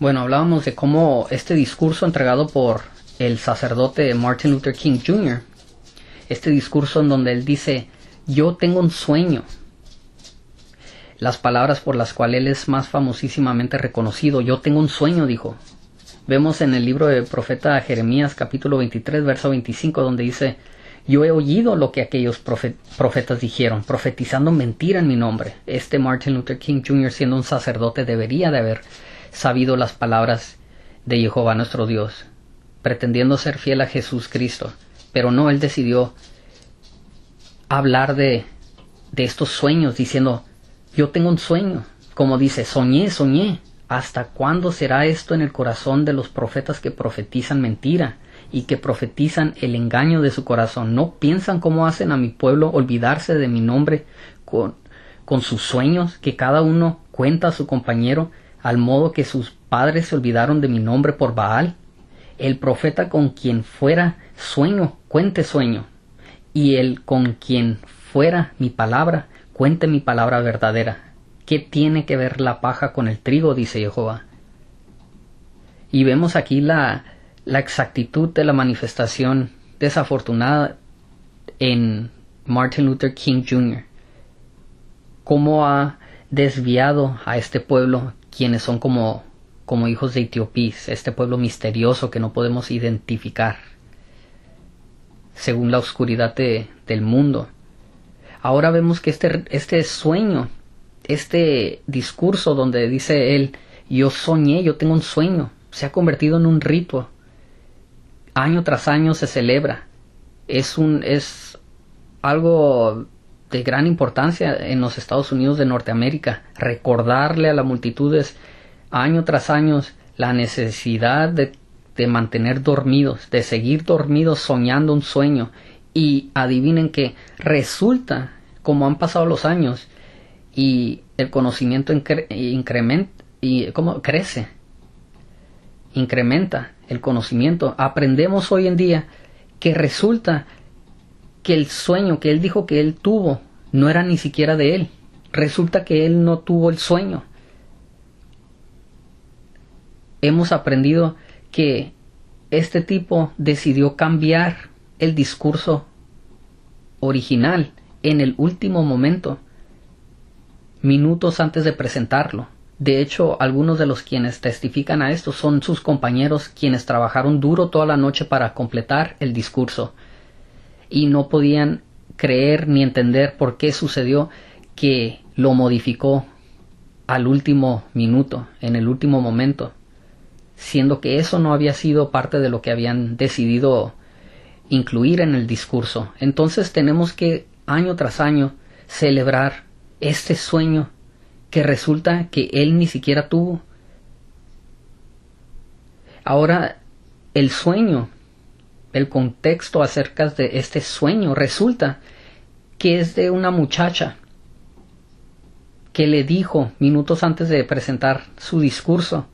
Bueno, hablábamos de cómo este discurso entregado por el sacerdote Martin Luther King Jr., este discurso en donde él dice, yo tengo un sueño. Las palabras por las cuales él es más famosísimamente reconocido, yo tengo un sueño, dijo. Vemos en el libro del profeta Jeremías capítulo 23, verso 25, donde dice, yo he oído lo que aquellos profetas dijeron, profetizando mentira en mi nombre. Este Martin Luther King Jr., siendo un sacerdote, debería de haber sabido las palabras de Jehová nuestro Dios, pretendiendo ser fiel a Jesús Cristo. Pero no, él decidió hablar de, de estos sueños, diciendo, yo tengo un sueño, como dice, soñé, soñé. ¿Hasta cuándo será esto en el corazón de los profetas que profetizan mentira y que profetizan el engaño de su corazón? ¿No piensan cómo hacen a mi pueblo olvidarse de mi nombre con, con sus sueños que cada uno cuenta a su compañero al modo que sus padres se olvidaron de mi nombre por Baal, el profeta con quien fuera sueño, cuente sueño, y el con quien fuera mi palabra, cuente mi palabra verdadera. ¿Qué tiene que ver la paja con el trigo? dice Jehová. Y vemos aquí la, exactitud de la manifestación desafortunada en Martin Luther King Jr. Cómo ha desviado a este pueblo quienes son como, como hijos de Etiopís, este pueblo misterioso que no podemos identificar según la oscuridad del mundo. Ahora vemos que este, este sueño, este discurso donde dice él, yo soñé, yo tengo un sueño, se ha convertido en un rito. Año tras año se celebra. Es un es algo de gran importancia en los Estados Unidos de Norteamérica, recordarle a las multitudes año tras año la necesidad de, mantener dormidos, de seguir dormidos soñando un sueño y adivinen que resulta como han pasado los años y el conocimiento incrementa y cómo crece incrementa el conocimiento aprendemos hoy en día que resulta el sueño que él dijo que él tuvo no era ni siquiera de él. Resulta que él no tuvo el sueño. Hemos aprendido que este tipo decidió cambiar el discurso original en el último momento, minutos antes de presentarlo. De hecho, algunos de los quienes testifican a esto son sus compañeros quienes trabajaron duro toda la noche para completar el discurso y no podían creer ni entender por qué sucedió que lo modificó al último minuto, en el último momento, siendo que eso no había sido parte de lo que habían decidido incluir en el discurso. Entonces tenemos que año tras año celebrar este sueño que resulta que él ni siquiera tuvo. Ahora, el sueño el contexto acerca de este sueño, resulta que es de una muchacha que le dijo minutos antes de presentar su discurso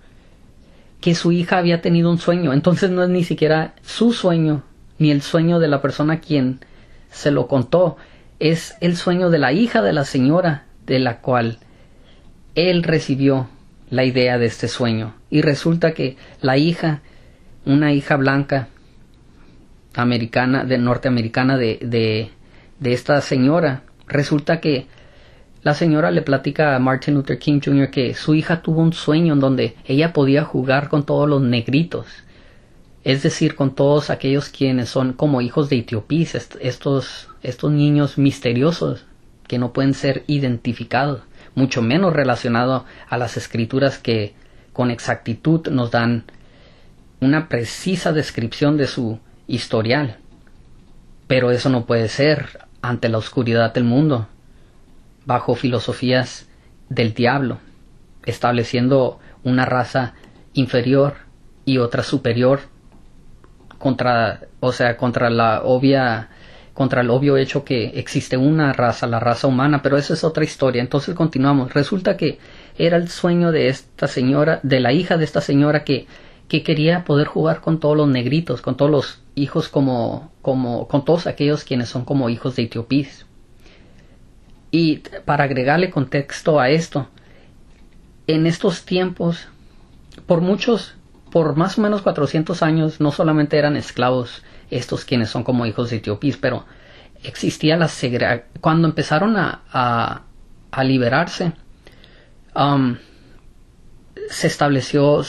que su hija había tenido un sueño. Entonces no es ni siquiera su sueño ni el sueño de la persona quien se lo contó. Es el sueño de la hija de la señora de la cual él recibió la idea de este sueño. Y resulta que la hija, una hija blanca, americana, de norteamericana de, de, esta señora. Resulta que la señora le platica a Martin Luther King Jr. que su hija tuvo un sueño en donde ella podía jugar con todos los negritos, es decir, con todos aquellos quienes son como hijos de etiopíes, estos, estos niños misteriosos que no pueden ser identificados, mucho menos relacionados a las escrituras que con exactitud nos dan una precisa descripción de su historial. Pero eso no puede ser ante la oscuridad del mundo, bajo filosofías del diablo, estableciendo una raza inferior y otra superior contra, o sea, contra la obvia contra el obvio hecho que existe una raza, la raza humana, pero eso es otra historia. Entonces continuamos. Resulta que era el sueño de esta señora, de la hija de esta señora que que quería poder jugar con todos los negritos, con todos los hijos como, como, con todos aquellos quienes son como hijos de etiopíes. Y para agregarle contexto a esto, en estos tiempos, por muchos, por más o menos 400 años, no solamente eran esclavos estos quienes son como hijos de etiopíes, pero existía la segregación. Cuando empezaron a, liberarse, um, se estableció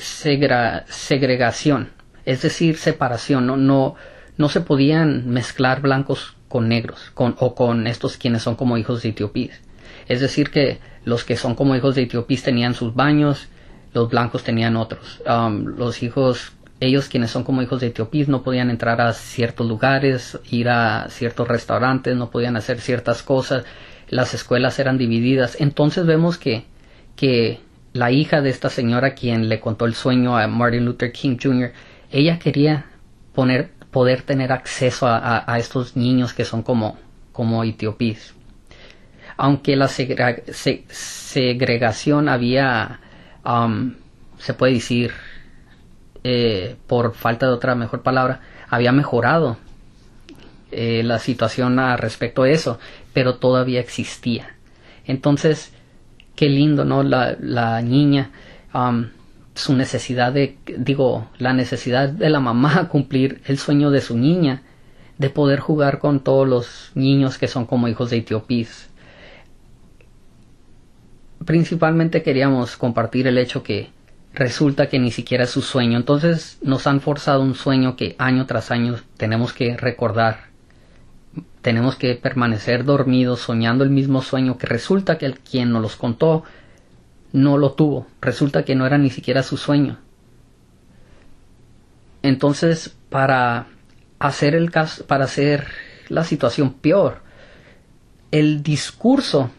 segregación, es decir, separación, no, no, no se podían mezclar blancos con negros con, o con estos quienes son como hijos de etiopíes. Es decir, que los que son como hijos de etiopíes tenían sus baños, los blancos tenían otros. Um, los hijos, ellos quienes son como hijos de etiopíes no podían entrar a ciertos lugares, ir a ciertos restaurantes, no podían hacer ciertas cosas, las escuelas eran divididas. Entonces vemos que, que la hija de esta señora quien le contó el sueño a Martin Luther King Jr., ella quería poner, poder tener acceso a, estos niños que son como, como etiopíes. Aunque la segregación había, um, se puede decir, eh, por falta de otra mejor palabra, había mejorado eh, la situación respecto a eso, pero todavía existía. Entonces, qué lindo, ¿no? La, niña, su necesidad de, digo, la necesidad de la mamá cumplir el sueño de su niña, de poder jugar con todos los niños que son como hijos de etiopís. Principalmente queríamos compartir el hecho que resulta que ni siquiera es su sueño, entonces nos han forzado un sueño que año tras año tenemos que recordar tenemos que permanecer dormidos soñando el mismo sueño que resulta que el quien nos los contó no lo tuvo, resulta que no era ni siquiera su sueño. Entonces, para hacer el para hacer la situación peor, el discurso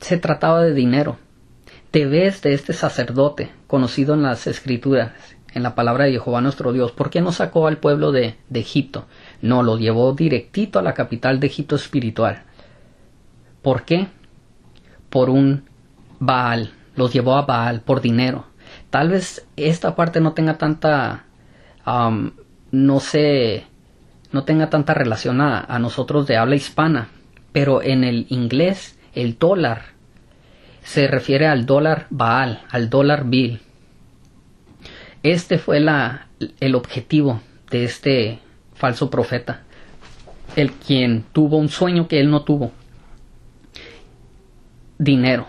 se trataba de dinero. Te ves de este sacerdote conocido en las escrituras, en la palabra de Jehová nuestro Dios, ¿por qué no sacó al pueblo de Egipto? No, lo llevó directito a la capital de Egipto espiritual. ¿Por qué? Por un Baal. Los llevó a Baal por dinero. Tal vez esta parte no tenga tanta... no sé... no tenga tanta relación a, nosotros de habla hispana. Pero en el inglés, el dólar se refiere al dólar Baal, al dólar Bill. Este fue la, el objetivo de este falso profeta, el quien tuvo un sueño que él no tuvo. Dinero.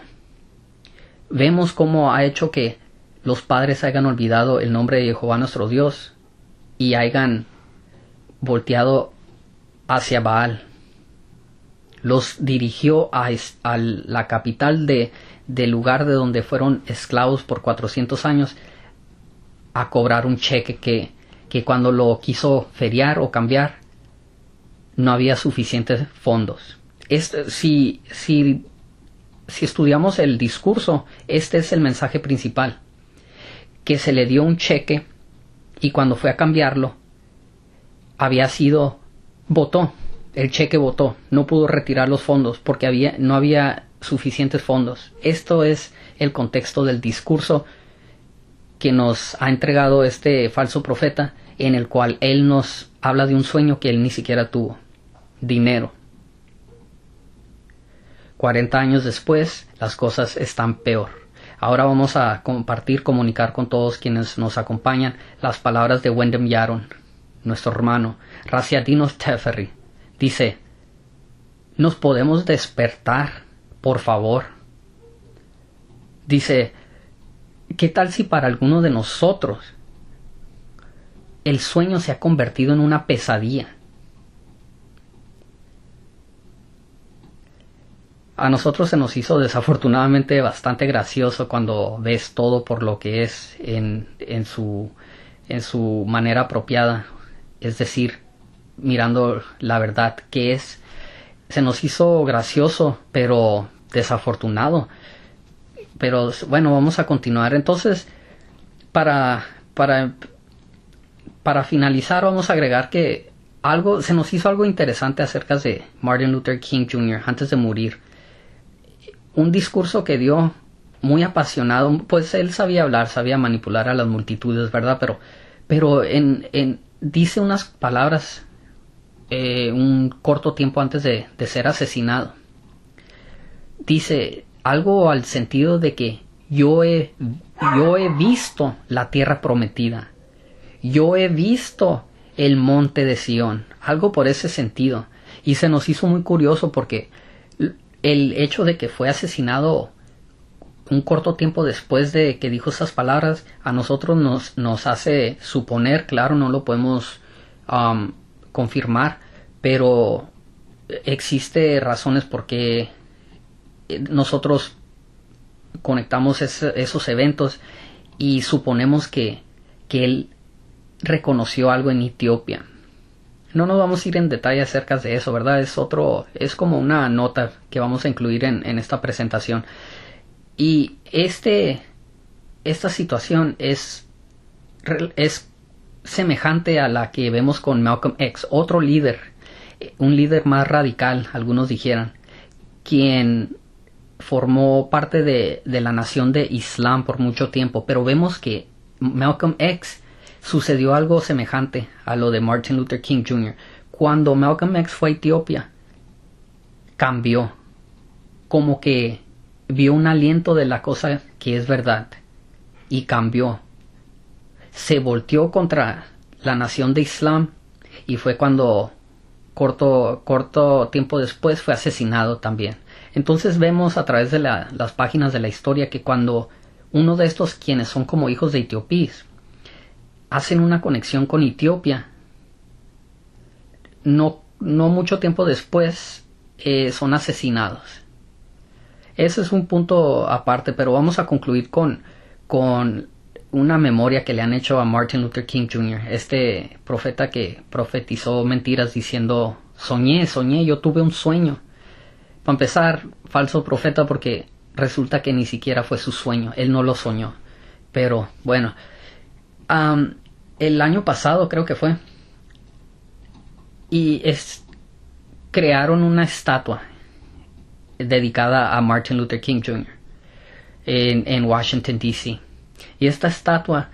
Vemos cómo ha hecho que los padres hayan olvidado el nombre de Jehová nuestro Dios y hayan volteado hacia Baal. Los dirigió a, la capital del lugar de donde fueron esclavos por 400 años a cobrar un cheque que que cuando lo quiso feriar o cambiar, no había suficientes fondos. si, si, si estudiamos el discurso, este es el mensaje principal, que se le dio un cheque y cuando fue a cambiarlo, había sido, votó, el cheque votó, no pudo retirar los fondos porque había, no había suficientes fondos. Esto es el contexto del discurso que nos ha entregado este falso profeta en el cual él nos habla de un sueño que él ni siquiera tuvo, dinero. 40 años después, las cosas están peor. Ahora vamos a compartir, comunicar con todos quienes nos acompañan las palabras de Wendem Yaron, nuestro hermano, Raciadinos Teferi. Dice, ¿nos podemos despertar, por favor? Dice, ¿qué tal si para alguno de nosotros el sueño se ha convertido en una pesadilla. A nosotros se nos hizo desafortunadamente bastante gracioso cuando ves todo por lo que es en, su, en su manera apropiada, es decir, mirando la verdad que es. Se nos hizo gracioso, pero desafortunado. Pero bueno, vamos a continuar. Entonces, para, para para finalizar vamos a agregar que algo se nos hizo algo interesante acerca de Martin Luther King Jr. antes de morir. Un discurso que dio muy apasionado, pues él sabía hablar, sabía manipular a las multitudes, ¿verdad? Pero, pero en, en dice unas palabras eh, un corto tiempo antes de, de ser asesinado. Dice algo al sentido de que yo yo he visto la tierra prometida yo he visto el monte de Sion. algo por ese sentido. Y se nos hizo muy curioso porque el hecho de que fue asesinado un corto tiempo después de que dijo esas palabras, a nosotros nos, nos hace suponer, claro, no lo podemos um, confirmar, pero existe razones por qué eh, nosotros conectamos esos eventos y suponemos que, que él reconoció algo en Etiopía. No nos vamos a ir en detalle acerca de eso, ¿verdad? Es otro, es como una nota que vamos a incluir en, esta presentación. Y este, esta situación es, es semejante a la que vemos con Malcolm X, otro líder, un líder más radical, algunos dijeran, quien formó parte de, de la nación de Islam por mucho tiempo, pero vemos que Malcolm X Sucedió algo semejante a lo de Martin Luther King Jr. Cuando Malcolm X fue a Etiopía, cambió, como que vio un aliento de la cosa que es verdad y cambió. Se volteó contra la nación de Islam y fue cuando corto, corto tiempo después fue asesinado también. Entonces vemos a través de las páginas de la historia que cuando uno de estos quienes son como hijos de etiopíes hacen una conexión con Etiopía. No, no mucho tiempo después eh, son asesinados. Ese es un punto aparte, pero vamos a concluir con, con una memoria que le han hecho a Martin Luther King Jr., este profeta que profetizó mentiras diciendo, soñé, soñé, yo tuve un sueño. Para empezar, falso profeta porque resulta que ni siquiera fue su sueño, él no lo soñó. Pero bueno, el año pasado creo que fue. Y crearon una estatua dedicada a Martin Luther King Jr. en, Washington, D.C. Y esta estatua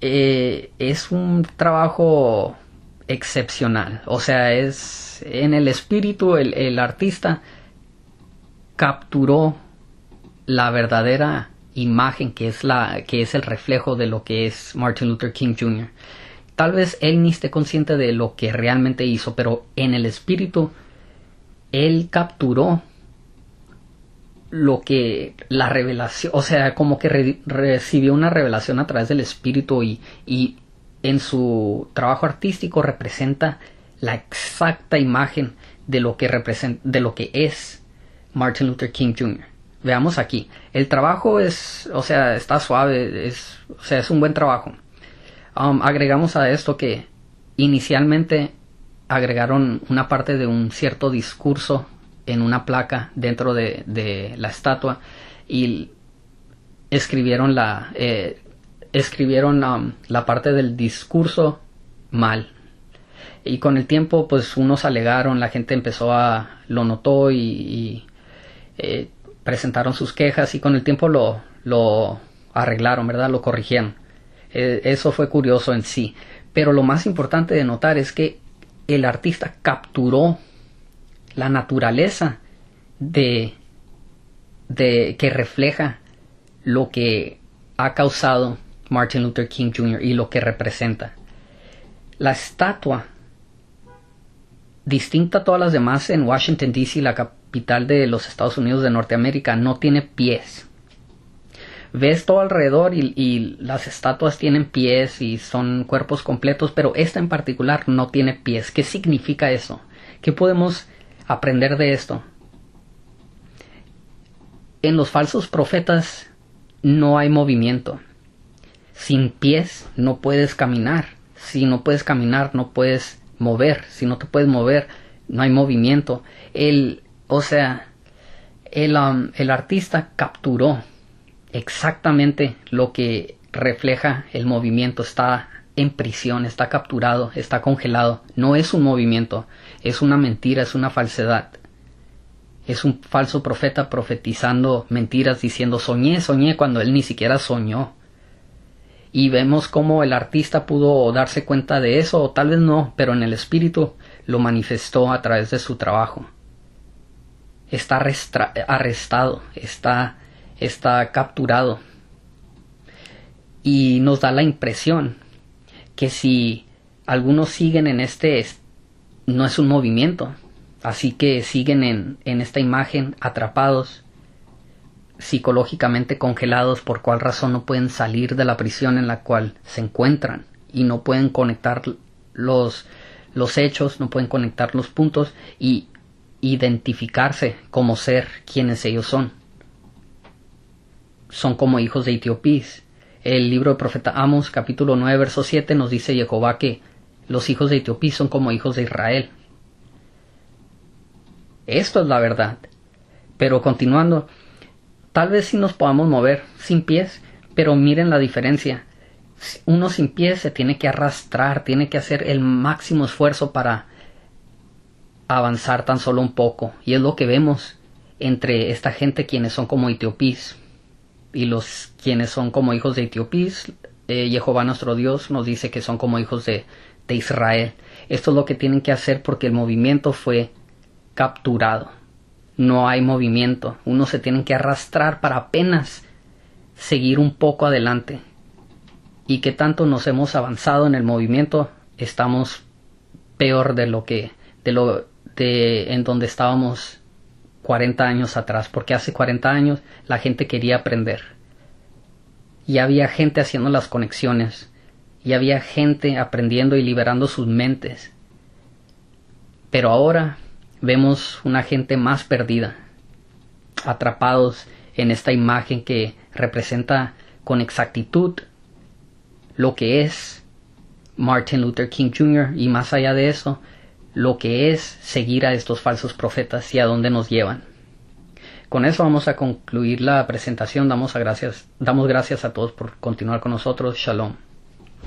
eh, es un trabajo excepcional. O sea, es en el espíritu el artista capturó la verdadera imagen que es, la, que es el reflejo de lo que es Martin Luther King Jr. Tal vez él ni esté consciente de lo que realmente hizo, pero en el espíritu él capturó lo que la revelación, o sea, como que recibió una revelación a través del espíritu y, y en su trabajo artístico representa la exacta imagen de lo que, de lo que es Martin Luther King Jr veamos aquí. El trabajo es, o sea, está suave, es, o sea, es un buen trabajo. Um, agregamos a esto que inicialmente agregaron una parte de un cierto discurso en una placa dentro de, la estatua y escribieron la eh, escribieron um, la parte del discurso mal y con el tiempo pues unos alegaron la gente empezó a lo notó y, eh, presentaron sus quejas y con el tiempo lo, arreglaron, ¿verdad? Lo corrigieron. E, eso fue curioso en sí. Pero lo más importante de notar es que el artista capturó la naturaleza de, de que refleja lo que ha causado Martin Luther King Jr. y lo que representa. La estatua, distinta a todas las demás en Washington, D.C., la, de los Estados Unidos de Norteamérica, no tiene pies. Ves todo alrededor y, las estatuas tienen pies y son cuerpos completos, pero esta en particular no tiene pies. ¿Qué significa eso? ¿Qué podemos aprender de esto? En los falsos profetas no hay movimiento. Sin pies no puedes caminar. Si no puedes caminar, no puedes mover. Si no te puedes mover, no hay movimiento. El, o sea, el, um, el artista capturó exactamente lo que refleja el movimiento. Está en prisión, está capturado, está congelado. No es un movimiento, es una mentira, es una falsedad. Es un falso profeta profetizando mentiras diciendo soñé, soñé cuando él ni siquiera soñó. Y vemos cómo el artista pudo darse cuenta de eso, o tal vez no, pero en el espíritu lo manifestó a través de su trabajo está arrestado, está, está capturado. Y nos da la impresión que si algunos siguen en este, no es un movimiento, así que siguen en, esta imagen atrapados, psicológicamente congelados, por cual razón no pueden salir de la prisión en la cual se encuentran y no pueden conectar los, los hechos, no pueden conectar los puntos y identificarse como ser quienes ellos son. Son como hijos de Etiopíes. El libro del profeta Amos, capítulo 9, verso 7, nos dice Jehová que los hijos de etiopíes son como hijos de Israel. Esto es la verdad. Pero continuando, tal vez si nos podamos mover sin pies, pero miren la diferencia. Uno sin pies se tiene que arrastrar, tiene que hacer el máximo esfuerzo para avanzar tan solo un poco. Y es lo que vemos entre esta gente quienes son como etiopís y los quienes son como hijos de etiopís. Eh, Jehová nuestro Dios nos dice que son como hijos de, Israel. Esto es lo que tienen que hacer porque el movimiento fue capturado. No hay movimiento. Uno se tienen que arrastrar para apenas seguir un poco adelante. Y que tanto nos hemos avanzado en el movimiento, estamos peor de lo que de lo en donde estábamos 40 años atrás, porque hace 40 años la gente quería aprender. Y había gente haciendo las conexiones, y había gente aprendiendo y liberando sus mentes. Pero ahora vemos una gente más perdida, atrapados en esta imagen que representa con exactitud lo que es Martin Luther King Jr. y más allá de eso, lo que es seguir a estos falsos profetas y a dónde nos llevan. Con eso vamos a concluir la presentación. Damos, gracias, damos gracias a todos por continuar con nosotros. Shalom.